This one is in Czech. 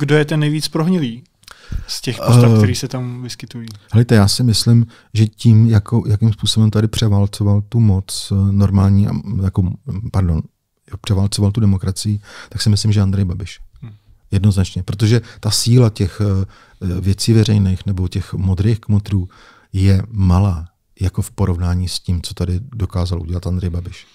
Kdo je ten nejvíc prohnilý z těch postav, uh, eh, které se tam vyskytují? Hlejte, já si myslím, že tím, jako, jakým způsobem tady převálcoval tu moc eh, normální, mm, jako, mm, pardon, převálcoval tu demokracii, tak si myslím, že Andrej Babiš. Hmm. Jednoznačně, protože ta síla těch eh, věcí veřejných nebo těch modrých kmotrů je malá, jako v porovnání s tím, co tady dokázal udělat Andrej Babiš.